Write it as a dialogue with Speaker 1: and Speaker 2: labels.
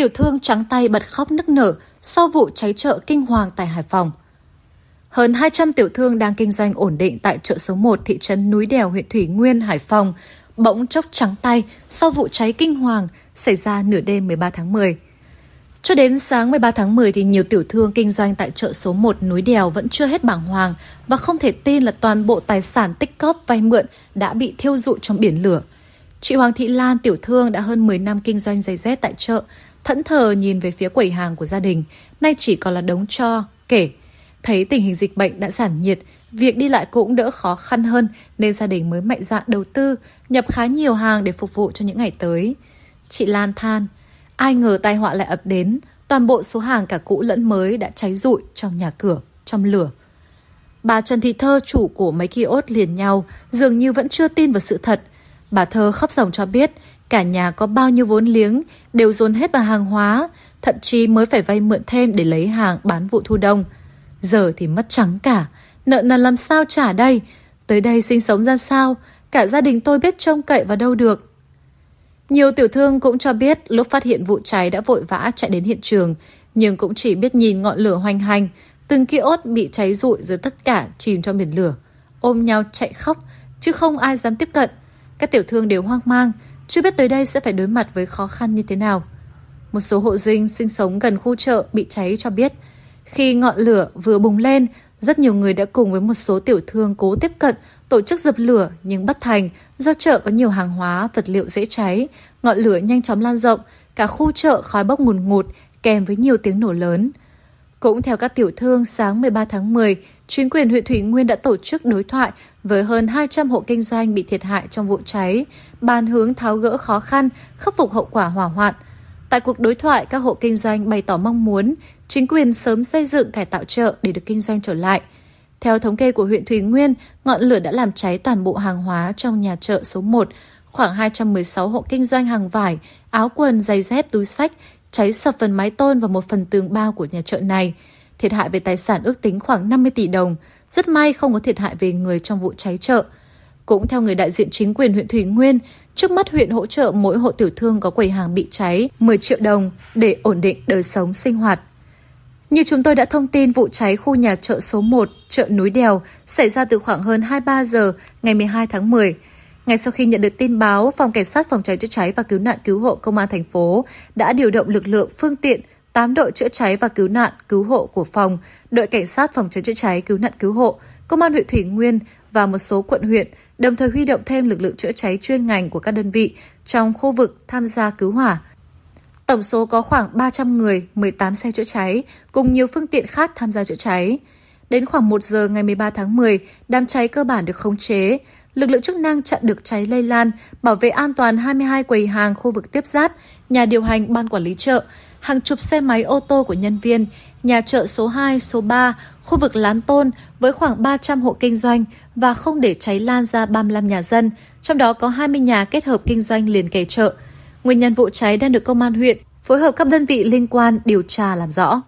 Speaker 1: tiểu thương trắng tay bật khóc nức nở sau vụ cháy chợ kinh hoàng tại Hải Phòng. Hơn 200 tiểu thương đang kinh doanh ổn định tại chợ số 1 thị trấn Núi Đèo, huyện Thủy Nguyên, Hải Phòng, bỗng chốc trắng tay sau vụ cháy kinh hoàng xảy ra nửa đêm 13 tháng 10. Cho đến sáng 13 tháng 10 thì nhiều tiểu thương kinh doanh tại chợ số 1 núi đèo vẫn chưa hết bảng hoàng và không thể tin là toàn bộ tài sản tích cóp vay mượn đã bị thiêu dụi trong biển lửa. Chị Hoàng Thị Lan, tiểu thương đã hơn 10 năm kinh doanh giày dép tại chợ, thẫn thờ nhìn về phía quầy hàng của gia đình, nay chỉ còn là đống cho, kể. Thấy tình hình dịch bệnh đã giảm nhiệt, việc đi lại cũng đỡ khó khăn hơn nên gia đình mới mạnh dạn đầu tư, nhập khá nhiều hàng để phục vụ cho những ngày tới. Chị Lan than, ai ngờ tai họa lại ập đến, toàn bộ số hàng cả cũ lẫn mới đã cháy rụi trong nhà cửa, trong lửa. Bà Trần Thị Thơ, chủ của mấy kiosk liền nhau, dường như vẫn chưa tin vào sự thật. Bà Thơ khóc ròng cho biết Cả nhà có bao nhiêu vốn liếng đều dồn hết vào hàng hóa, thậm chí mới phải vay mượn thêm để lấy hàng bán vụ thu đông. Giờ thì mất trắng cả, nợ nần làm sao trả đây, tới đây sinh sống ra sao, cả gia đình tôi biết trông cậy vào đâu được. Nhiều tiểu thương cũng cho biết lúc phát hiện vụ cháy đã vội vã chạy đến hiện trường, nhưng cũng chỉ biết nhìn ngọn lửa hoành hành, từng ký ốt bị cháy rụi rồi tất cả chìm trong biển lửa, ôm nhau chạy khóc, chứ không ai dám tiếp cận. Các tiểu thương đều hoang mang, chưa biết tới đây sẽ phải đối mặt với khó khăn như thế nào. Một số hộ dinh sinh sống gần khu chợ bị cháy cho biết, khi ngọn lửa vừa bùng lên, rất nhiều người đã cùng với một số tiểu thương cố tiếp cận, tổ chức dập lửa nhưng bất thành do chợ có nhiều hàng hóa, vật liệu dễ cháy. Ngọn lửa nhanh chóng lan rộng, cả khu chợ khói bốc ngùn ngụt kèm với nhiều tiếng nổ lớn. Cũng theo các tiểu thương, sáng 13 tháng 10, chính quyền huyện Thủy Nguyên đã tổ chức đối thoại với hơn 200 hộ kinh doanh bị thiệt hại trong vụ cháy, bàn hướng tháo gỡ khó khăn, khắc phục hậu quả hỏa hoạn. Tại cuộc đối thoại, các hộ kinh doanh bày tỏ mong muốn chính quyền sớm xây dựng cải tạo chợ để được kinh doanh trở lại. Theo thống kê của huyện Thủy Nguyên, ngọn lửa đã làm cháy toàn bộ hàng hóa trong nhà chợ số 1, khoảng 216 hộ kinh doanh hàng vải, áo quần, giày dép, túi sách, cháy sập phần mái tôn và một phần tường bao của nhà chợ này thiệt hại về tài sản ước tính khoảng 50 tỷ đồng. Rất may không có thiệt hại về người trong vụ cháy chợ. Cũng theo người đại diện chính quyền huyện Thủy Nguyên, trước mắt huyện hỗ trợ mỗi hộ tiểu thương có quầy hàng bị cháy 10 triệu đồng để ổn định đời sống sinh hoạt. Như chúng tôi đã thông tin vụ cháy khu nhà chợ số 1, chợ Núi Đèo xảy ra từ khoảng hơn 23 giờ ngày 12 tháng 10. Ngay sau khi nhận được tin báo, phòng cảnh sát phòng cháy chữa cháy và cứu nạn cứu hộ công an thành phố đã điều động lực lượng, phương tiện 8 đội chữa cháy và cứu nạn, cứu hộ của phòng, đội cảnh sát phòng cháy chữa cháy, cứu nạn cứu hộ, công an huyện Thủy Nguyên và một số quận huyện, đồng thời huy động thêm lực lượng chữa cháy chuyên ngành của các đơn vị trong khu vực tham gia cứu hỏa. Tổng số có khoảng 300 người, 18 xe chữa cháy cùng nhiều phương tiện khác tham gia chữa cháy. Đến khoảng 1 giờ ngày 13 tháng 10, đám cháy cơ bản được khống chế, lực lượng chức năng chặn được cháy lây lan, bảo vệ an toàn 22 quầy hàng khu vực tiếp giáp, nhà điều hành ban quản lý chợ, hàng chục xe máy ô tô của nhân viên, nhà chợ số 2, số 3, khu vực Lán Tôn với khoảng 300 hộ kinh doanh và không để cháy lan ra 35 nhà dân, trong đó có 20 nhà kết hợp kinh doanh liền kề chợ. Nguyên nhân vụ cháy đang được công an huyện phối hợp các đơn vị liên quan điều tra làm rõ.